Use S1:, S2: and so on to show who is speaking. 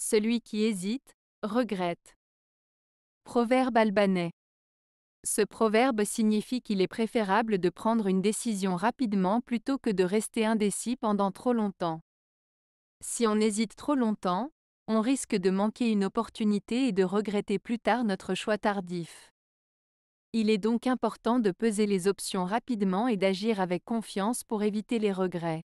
S1: Celui qui hésite, regrette. Proverbe albanais. Ce proverbe signifie qu'il est préférable de prendre une décision rapidement plutôt que de rester indécis pendant trop longtemps. Si on hésite trop longtemps, on risque de manquer une opportunité et de regretter plus tard notre choix tardif. Il est donc important de peser les options rapidement et d'agir avec confiance pour éviter les regrets.